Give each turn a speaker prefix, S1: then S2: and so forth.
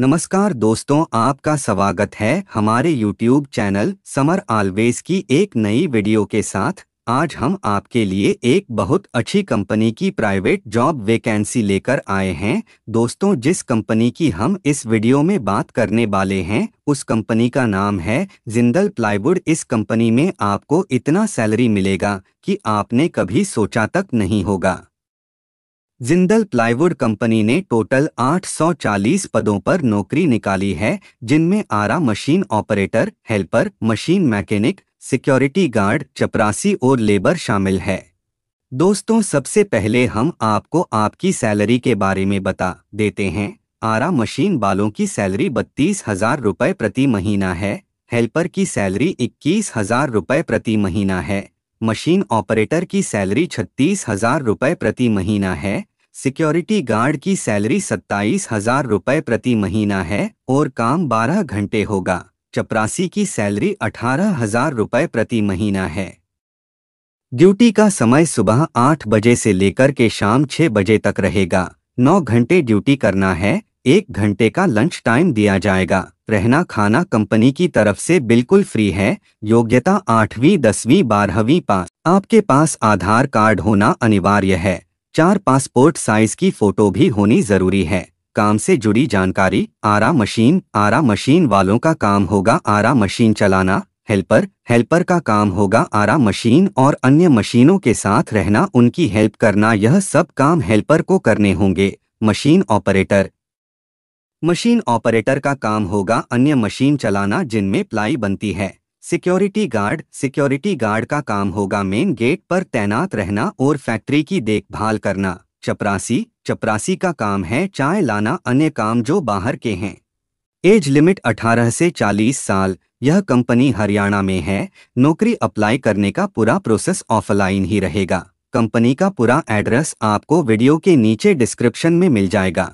S1: नमस्कार दोस्तों आपका स्वागत है हमारे YouTube चैनल समर आलवेज की एक नई वीडियो के साथ आज हम आपके लिए एक बहुत अच्छी कंपनी की प्राइवेट जॉब वैकेंसी लेकर आए हैं दोस्तों जिस कंपनी की हम इस वीडियो में बात करने वाले हैं उस कंपनी का नाम है जिंदल प्लाईवुड इस कंपनी में आपको इतना सैलरी मिलेगा कि आपने कभी सोचा तक नहीं होगा जिंदल प्लाईवुड कंपनी ने टोटल 840 पदों पर नौकरी निकाली है जिनमें आरा machine operator helper machine mechanic security guard चपरासी और लेबर शामिल है दोस्तों सबसे पहले हम आपको आपकी सैलरी के बारे में बता देते हैं आरा मशीन वालों की सैलरी बत्तीस हजार रुपये प्रति महीना है हेल्पर की सैलरी इक्कीस हजार रुपये प्रति महीना है मशीन ऑपरेटर की सैलरी छत्तीस हजार रुपये प्रति महीना है सिक्योरिटी गार्ड की सैलरी सत्ताईस हजार रुपए प्रति महीना है और काम बारह घंटे होगा चपरासी की सैलरी अठारह हजार रुपए प्रति महीना है ड्यूटी का समय सुबह आठ बजे से लेकर के शाम छह बजे तक रहेगा नौ घंटे ड्यूटी करना है एक घंटे का लंच टाइम दिया जाएगा रहना खाना कंपनी की तरफ से बिल्कुल फ्री है योग्यता आठवीं दसवीं बारहवीं पास आपके पास आधार कार्ड होना अनिवार्य है चार पासपोर्ट साइज की फोटो भी होनी जरूरी है काम से जुड़ी जानकारी आरा मशीन आरा मशीन वालों का काम होगा आरा मशीन चलाना हेल्पर हेल्पर का काम होगा आरा मशीन और अन्य मशीनों के साथ रहना उनकी हेल्प करना यह सब काम हेल्पर को करने होंगे मशीन ऑपरेटर मशीन ऑपरेटर का काम होगा अन्य मशीन चलाना जिनमें प्लाई बनती है सिक्योरिटी गार्ड सिक्योरिटी गार्ड का काम होगा मेन गेट पर तैनात रहना और फैक्ट्री की देखभाल करना चपरासी चपरासी का काम है चाय लाना अन्य काम जो बाहर के हैं एज लिमिट 18 से 40 साल यह कंपनी हरियाणा में है नौकरी अप्लाई करने का पूरा प्रोसेस ऑफलाइन ही रहेगा कंपनी का पूरा एड्रेस आपको वीडियो के नीचे डिस्क्रिप्शन में मिल जाएगा